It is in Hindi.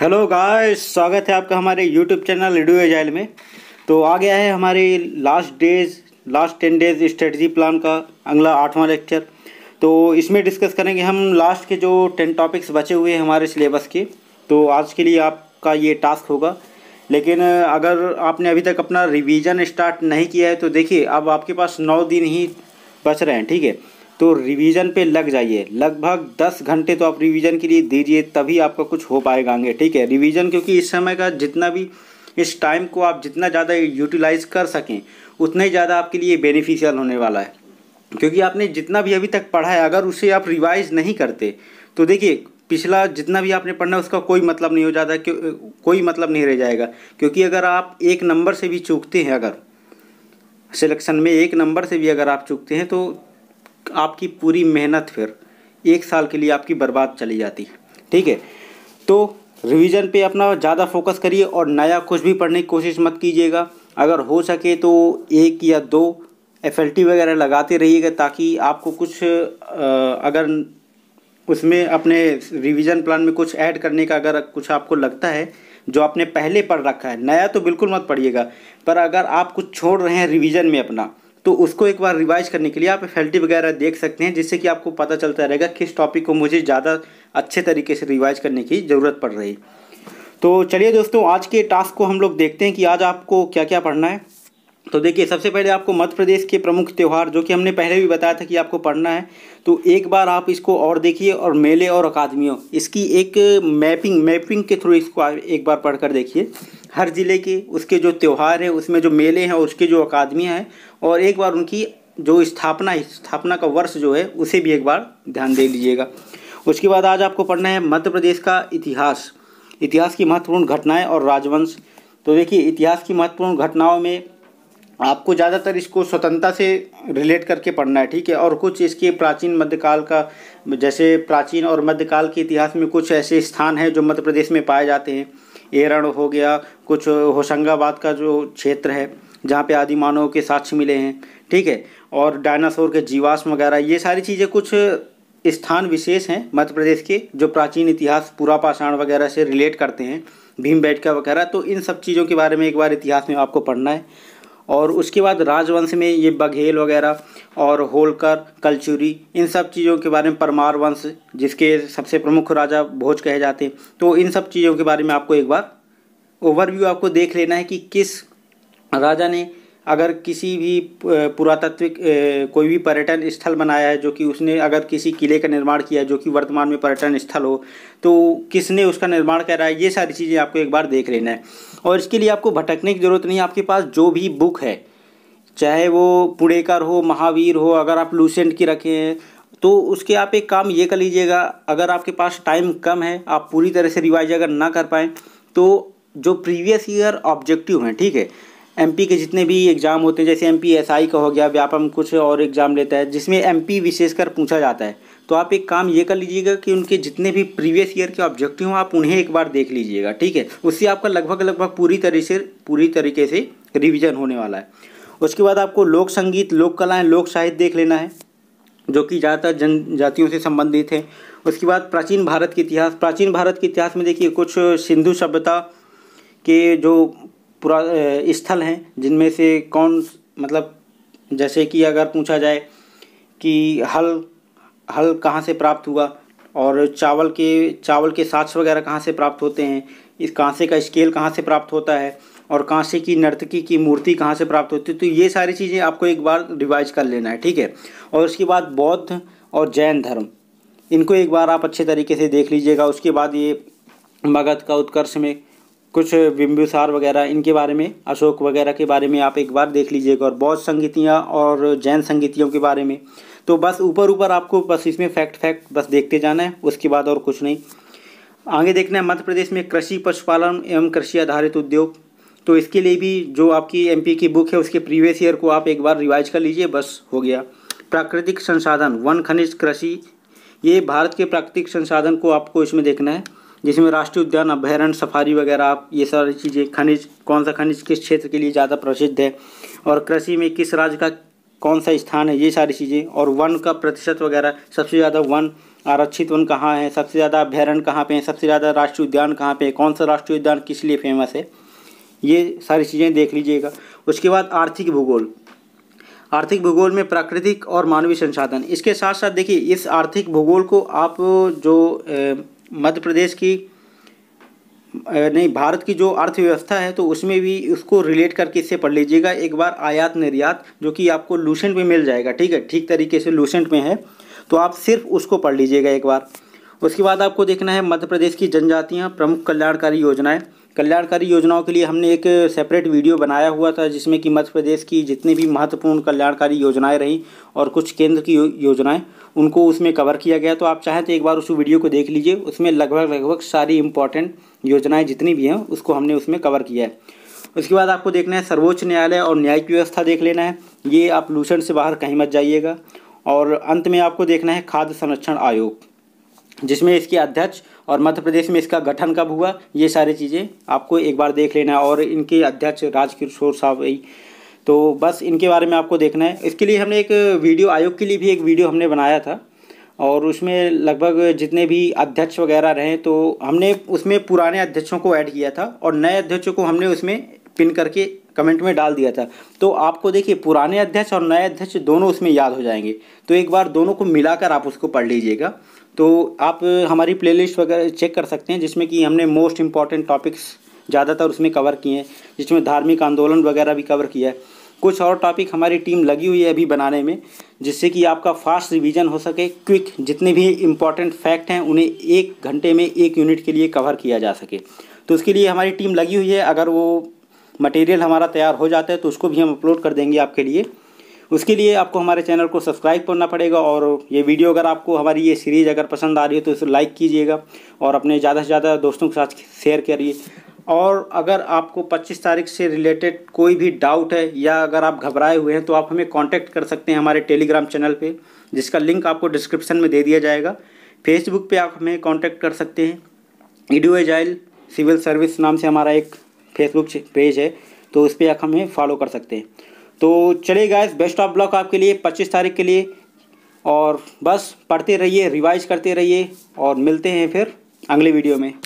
हेलो गाय स्वागत है आपका हमारे यूट्यूब चैनल रिडू एजाइल में तो आ गया है हमारे last days last ten days strategy plan का अगला आठवां लेक्चर तो इसमें डिस्कस करेंगे हम लास्ट के जो टेन टॉपिक्स बचे हुए हैं हमारे सिलेबस के तो आज के लिए आपका ये टास्क होगा लेकिन अगर आपने अभी तक अपना रिविजन स्टार्ट नहीं किया है तो देखिए अब आपके पास नौ दिन ही बच रहे हैं ठीक है तो रिवीजन पे लग जाइए लगभग दस घंटे तो आप रिवीजन के लिए दीजिए तभी आपका कुछ हो पाएगा आगे ठीक है रिवीजन क्योंकि इस समय का जितना भी इस टाइम को आप जितना ज़्यादा यूटिलाइज कर सकें उतना ही ज़्यादा आपके लिए बेनिफिशियल होने वाला है क्योंकि आपने जितना भी अभी तक पढ़ा है अगर उसे आप रिवाइज नहीं करते तो देखिए पिछला जितना भी आपने पढ़ना उसका कोई मतलब नहीं हो जाता कोई मतलब नहीं रह जाएगा क्योंकि अगर आप एक नंबर से भी चूकते हैं अगर सिलेक्शन में एक नंबर से भी अगर आप चूकते हैं तो आपकी पूरी मेहनत फिर एक साल के लिए आपकी बर्बाद चली जाती है ठीक है तो रिवीजन पे अपना ज़्यादा फोकस करिए और नया कुछ भी पढ़ने की कोशिश मत कीजिएगा अगर हो सके तो एक या दो एफ वगैरह लगाते रहिएगा ताकि आपको कुछ अगर उसमें अपने रिवीजन प्लान में कुछ ऐड करने का अगर कुछ आपको लगता है जो आपने पहले पढ़ रखा है नया तो बिल्कुल मत पढ़िएगा पर अगर आप कुछ छोड़ रहे हैं रिवीजन में अपना तो उसको एक बार रिवाइज करने के लिए आप एफ वगैरह देख सकते हैं जिससे कि आपको पता चलता रहेगा किस टॉपिक को मुझे ज़्यादा अच्छे तरीके से रिवाइज करने की ज़रूरत पड़ रही तो चलिए दोस्तों आज के टास्क को हम लोग देखते हैं कि आज आपको क्या क्या पढ़ना है तो देखिए सबसे पहले आपको मध्य प्रदेश के प्रमुख त्यौहार जो कि हमने पहले भी बताया था कि आपको पढ़ना है तो एक बार आप इसको और देखिए और मेले और अकादमियों इसकी एक मैपिंग मैपिंग के थ्रू इसको एक बार पढ़ कर देखिए हर ज़िले के उसके जो त्यौहार हैं उसमें जो मेले हैं उसके जो अकादमियाँ हैं और एक बार उनकी जो स्थापना स्थापना का वर्ष जो है उसे भी एक बार ध्यान दे लीजिएगा उसके बाद आज आपको पढ़ना है मध्य प्रदेश का इतिहास इतिहास की महत्वपूर्ण घटनाएं और राजवंश तो देखिए इतिहास की महत्वपूर्ण घटनाओं में आपको ज़्यादातर इसको स्वतंत्रता से रिलेट करके पढ़ना है ठीक है और कुछ इसके प्राचीन मध्यकाल का जैसे प्राचीन और मध्यकाल के इतिहास में कुछ ऐसे स्थान हैं जो मध्य प्रदेश में पाए जाते हैं एरण हो गया कुछ होशंगाबाद का जो क्षेत्र है जहाँ पे आदि मानव के साक्ष्य मिले हैं ठीक है और डायनासोर के जीवाश्म वगैरह ये सारी चीज़ें कुछ स्थान विशेष हैं मध्य प्रदेश के जो प्राचीन इतिहास पूरा पाषाण वगैरह से रिलेट करते हैं भीम बैठका वगैरह तो इन सब चीज़ों के बारे में एक बार इतिहास में आपको पढ़ना है और उसके बाद राजवंश में ये बघेल वगैरह और होलकर कलचुरी इन सब चीज़ों के बारे में परमार वंश जिसके सबसे प्रमुख राजा भोज कहे जाते हैं तो इन सब चीज़ों के बारे में आपको एक बार ओवरव्यू आपको देख लेना है कि किस राजा ने अगर किसी भी पुरातत्विक कोई भी पर्यटन स्थल बनाया है जो कि उसने अगर किसी किले का निर्माण किया है जो कि वर्तमान में पर्यटन स्थल हो तो किसने उसका निर्माण करा है ये सारी चीज़ें आपको एक बार देख लेना है और इसके लिए आपको भटकने की ज़रूरत नहीं आपके पास जो भी बुक है चाहे वो पुणेकर हो महावीर हो अगर आप लूसेंट की रखे हैं तो उसके आप एक काम ये कर लीजिएगा अगर आपके पास टाइम कम है आप पूरी तरह से रिवाइज अगर ना कर पाएँ तो जो प्रीवियस ईयर ऑब्जेक्टिव हैं ठीक है एमपी के जितने भी एग्ज़ाम होते हैं जैसे एमपी एसआई का हो गया व्यापम कुछ और एग्ज़ाम लेता है जिसमें एमपी विशेषकर पूछा जाता है तो आप एक काम ये कर लीजिएगा कि उनके जितने भी प्रीवियस ईयर के ऑब्जेक्टिव हों आप उन्हें एक बार देख लीजिएगा ठीक है उससे आपका लगभग लगभग पूरी तरह से पूरी तरीके से रिविज़न होने वाला है उसके बाद आपको लोक संगीत लोक कलाएँ लोक साहित्य देख लेना है जो कि ज़्यादातर जनजातियों से संबंधित है उसके बाद प्राचीन भारत के इतिहास प्राचीन भारत के इतिहास में देखिए कुछ सिंधु सभ्यता के जो पुरा स्थल हैं जिनमें से कौन मतलब जैसे कि अगर पूछा जाए कि हल हल कहाँ से प्राप्त हुआ और चावल के चावल के साक्ष वगैरह कहाँ से प्राप्त होते हैं इस कांसे का स्केल कहाँ से प्राप्त होता है और कांसे की नर्तकी की मूर्ति कहाँ से प्राप्त होती है तो ये सारी चीज़ें आपको एक बार रिवाइज कर लेना है ठीक है और उसके बाद बौद्ध और जैन धर्म इनको एक बार आप अच्छे तरीके से देख लीजिएगा उसके बाद ये मगध का उत्कर्ष में कुछ बिम्बुसार वगैरह इनके बारे में अशोक वगैरह के बारे में आप एक बार देख लीजिएगा और बौद्ध संगीतियाँ और जैन संगीतियों के बारे में तो बस ऊपर ऊपर आपको बस इसमें फैक्ट फैक्ट बस देखते जाना है उसके बाद और कुछ नहीं आगे देखना है मध्य प्रदेश में कृषि पशुपालन एवं कृषि आधारित उद्योग तो इसके लिए भी जो आपकी एम की बुक है उसके प्रीवियस ईयर को आप एक बार रिवाइज कर लीजिए बस हो गया प्राकृतिक संसाधन वन खनिज कृषि ये भारत के प्राकृतिक संसाधन को आपको इसमें देखना है जिसमें राष्ट्रीय उद्यान अभ्यारण सफारी वगैरह आप ये सारी चीज़ें खनिज कौन सा खनिज किस क्षेत्र के लिए ज़्यादा प्रसिद्ध है और कृषि में किस राज्य का कौन सा स्थान है ये सारी चीज़ें और वन का प्रतिशत वगैरह सबसे ज़्यादा वन आरक्षित वन कहाँ है सबसे ज़्यादा अभ्यारण्य कहाँ पे है सबसे ज़्यादा राष्ट्रीय उद्यान कहाँ पे है कौन सा राष्ट्रीय उद्यान किस लिए फेमस है ये सारी चीज़ें देख लीजिएगा उसके बाद आर्थिक भूगोल आर्थिक भूगोल में प्राकृतिक और मानवीय संसाधन इसके साथ साथ देखिए इस आर्थिक भूगोल को आप जो मध्य प्रदेश की नहीं भारत की जो अर्थव्यवस्था है तो उसमें भी उसको रिलेट करके इससे पढ़ लीजिएगा एक बार आयात निर्यात जो कि आपको लूसेंट में मिल जाएगा ठीक है ठीक तरीके से लूसेंट में है तो आप सिर्फ उसको पढ़ लीजिएगा एक बार उसके बाद आपको देखना है मध्य प्रदेश की जनजातियाँ प्रमुख कल्याणकारी योजनाएँ कल्याणकारी योजनाओं के लिए हमने एक सेपरेट वीडियो बनाया हुआ था जिसमें कि मध्य प्रदेश की जितनी भी महत्वपूर्ण कल्याणकारी योजनाएं रहीं और कुछ केंद्र की योजनाएं उनको उसमें कवर किया गया तो आप चाहें तो एक बार उस वीडियो को देख लीजिए उसमें लगभग लगभग सारी इंपॉर्टेंट योजनाएँ जितनी भी हैं उसको हमने उसमें कवर किया है उसके बाद आपको देखना है सर्वोच्च न्यायालय और न्यायिक व्यवस्था देख लेना है ये आप लूसेंट से बाहर कहीं मत जाइएगा और अंत में आपको देखना है खाद्य संरक्षण आयोग जिसमें इसके अध्यक्ष और मध्य प्रदेश में इसका गठन कब हुआ ये सारी चीज़ें आपको एक बार देख लेना और इनके अध्यक्ष राजकिशोर साहब तो बस इनके बारे में आपको देखना है इसके लिए हमने एक वीडियो आयोग के लिए भी एक वीडियो हमने बनाया था और उसमें लगभग जितने भी अध्यक्ष वगैरह रहे तो हमने उसमें पुराने अध्यक्षों को ऐड किया था और नए अध्यक्षों को हमने उसमें पिन करके कमेंट में डाल दिया था तो आपको देखिए पुराने अध्यक्ष और नए अध्यक्ष दोनों उसमें याद हो जाएंगे तो एक बार दोनों को मिलाकर आप उसको पढ़ लीजिएगा तो आप हमारी प्लेलिस्ट वगैरह चेक कर सकते हैं जिसमें कि हमने मोस्ट इम्पॉर्टेंट टॉपिक्स ज़्यादातर उसमें कवर किए हैं जिसमें धार्मिक आंदोलन वगैरह भी कवर किया है कुछ और टॉपिक हमारी टीम लगी हुई है अभी बनाने में जिससे कि आपका फास्ट रिवीजन हो सके क्विक जितने भी इम्पॉर्टेंट फैक्ट हैं उन्हें एक घंटे में एक यूनिट के लिए कवर किया जा सके तो उसके लिए हमारी टीम लगी हुई है अगर वो मटेरियल हमारा तैयार हो जाता है तो उसको भी हम अपलोड कर देंगे आपके लिए उसके लिए आपको हमारे चैनल को सब्सक्राइब करना पड़ेगा और ये वीडियो अगर आपको हमारी ये सीरीज़ अगर पसंद आ रही हो तो इसे लाइक कीजिएगा और अपने ज़्यादा से ज़्यादा दोस्तों के साथ शेयर करिए और अगर आपको 25 तारीख से रिलेटेड कोई भी डाउट है या अगर आप घबराए हुए हैं तो आप हमें कॉन्टैक्ट कर सकते हैं हमारे टेलीग्राम चैनल पर जिसका लिंक आपको डिस्क्रिप्शन में दे दिया जाएगा फेसबुक पर आप हमें कॉन्टैक्ट कर सकते हैं ईडीओ एजाइल सिविल सर्विस नाम से हमारा एक फेसबुक पेज है तो उस पर आप हमें फॉलो कर सकते हैं तो चलिए गाइस बेस्ट ऑफ ब्लॉक आपके लिए पच्चीस तारीख के लिए और बस पढ़ते रहिए रिवाइज करते रहिए और मिलते हैं फिर अगले वीडियो में